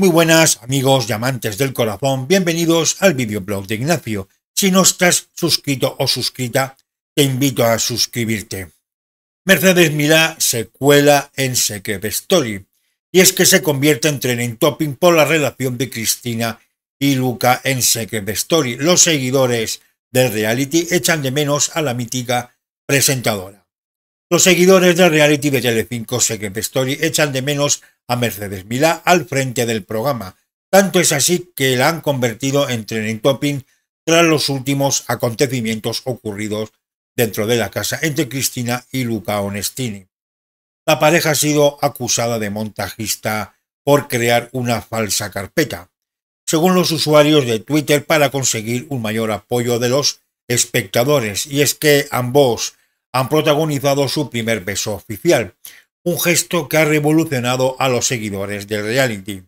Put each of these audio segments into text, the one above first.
Muy buenas amigos y amantes del corazón, bienvenidos al videoblog de Ignacio. Si no estás suscrito o suscrita, te invito a suscribirte. Mercedes Milá se cuela en Secret Story, y es que se convierte en trending topping por la relación de Cristina y Luca en Secret Story. Los seguidores del reality echan de menos a la mítica presentadora. Los seguidores de reality de Telecinco Secret Story echan de menos a Mercedes Milá al frente del programa. Tanto es así que la han convertido en trending topping tras los últimos acontecimientos ocurridos dentro de la casa entre Cristina y Luca Onestini. La pareja ha sido acusada de montajista por crear una falsa carpeta, según los usuarios de Twitter, para conseguir un mayor apoyo de los espectadores. Y es que ambos han protagonizado su primer beso oficial, un gesto que ha revolucionado a los seguidores del reality,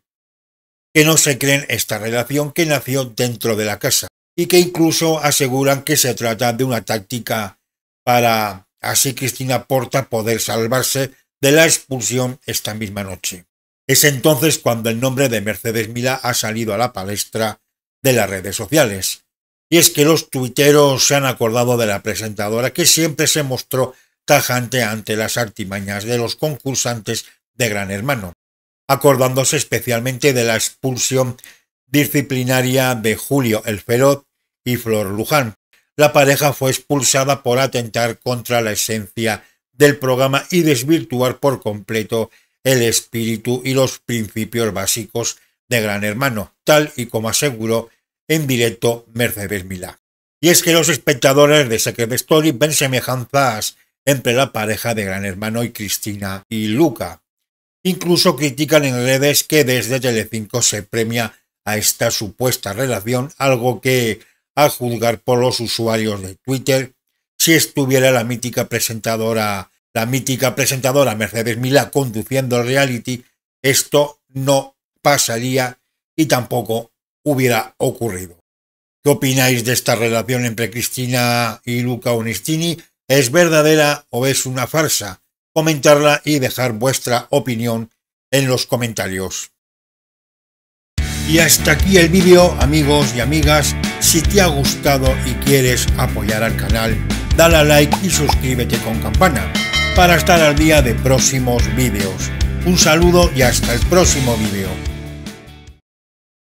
que no se creen esta relación que nació dentro de la casa y que incluso aseguran que se trata de una táctica para así Cristina Porta poder salvarse de la expulsión esta misma noche. Es entonces cuando el nombre de Mercedes Mila ha salido a la palestra de las redes sociales y es que los tuiteros se han acordado de la presentadora que siempre se mostró tajante ante las artimañas de los concursantes de Gran Hermano, acordándose especialmente de la expulsión disciplinaria de Julio el Feroz y Flor Luján. La pareja fue expulsada por atentar contra la esencia del programa y desvirtuar por completo el espíritu y los principios básicos de Gran Hermano, tal y como aseguró en directo Mercedes Milá. Y es que los espectadores de Secret Story ven semejanzas entre la pareja de Gran Hermano y Cristina y Luca. Incluso critican en redes que desde Telecinco se premia a esta supuesta relación, algo que, a juzgar por los usuarios de Twitter, si estuviera la mítica presentadora, la mítica presentadora Mercedes Milá conduciendo el reality, esto no pasaría y tampoco hubiera ocurrido. ¿Qué opináis de esta relación entre Cristina y Luca Onestini? ¿Es verdadera o es una farsa? Comentarla y dejar vuestra opinión en los comentarios. Y hasta aquí el vídeo, amigos y amigas. Si te ha gustado y quieres apoyar al canal, dale a like y suscríbete con campana para estar al día de próximos vídeos. Un saludo y hasta el próximo vídeo.